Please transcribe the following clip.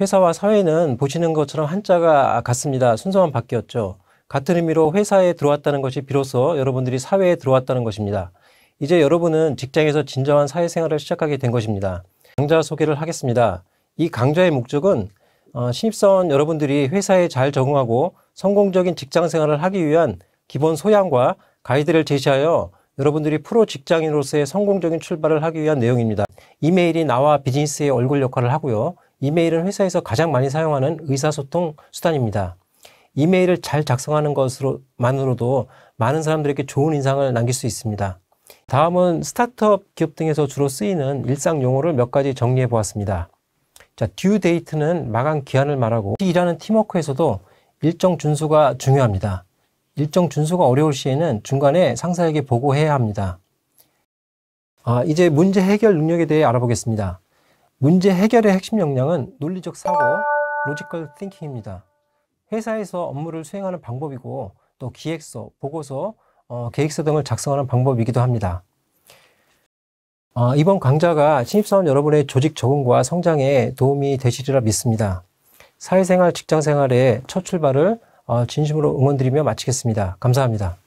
회사와 사회는 보시는 것처럼 한자가 같습니다. 순서만 바뀌었죠. 같은 의미로 회사에 들어왔다는 것이 비로소 여러분들이 사회에 들어왔다는 것입니다. 이제 여러분은 직장에서 진정한 사회생활을 시작하게 된 것입니다. 강좌 소개를 하겠습니다. 이 강좌의 목적은 어, 신입사원 여러분들이 회사에 잘 적응하고 성공적인 직장생활을 하기 위한 기본 소양과 가이드를 제시하여 여러분들이 프로 직장인으로서의 성공적인 출발을 하기 위한 내용입니다. 이메일이 나와 비즈니스의 얼굴 역할을 하고요. 이메일은 회사에서 가장 많이 사용하는 의사소통 수단입니다. 이메일을 잘 작성하는 것으로만으로도 많은 사람들에게 좋은 인상을 남길 수 있습니다. 다음은 스타트업 기업 등에서 주로 쓰이는 일상 용어를 몇 가지 정리해 보았습니다. 자, 듀 데이트는 마감 기한을 말하고 일하는 팀워크에서도 일정 준수가 중요합니다. 일정 준수가 어려울 시에는 중간에 상사에게 보고해야 합니다. 아, 이제 문제 해결 능력에 대해 알아보겠습니다. 문제 해결의 핵심 역량은 논리적 사고, 로지컬 띵킹입니다. 회사에서 업무를 수행하는 방법이고 또 기획서, 보고서, 어, 계획서 등을 작성하는 방법이기도 합니다. 어, 이번 강좌가 신입사원 여러분의 조직 적응과 성장에 도움이 되시리라 믿습니다. 사회생활, 직장생활의 첫 출발을 어, 진심으로 응원드리며 마치겠습니다. 감사합니다.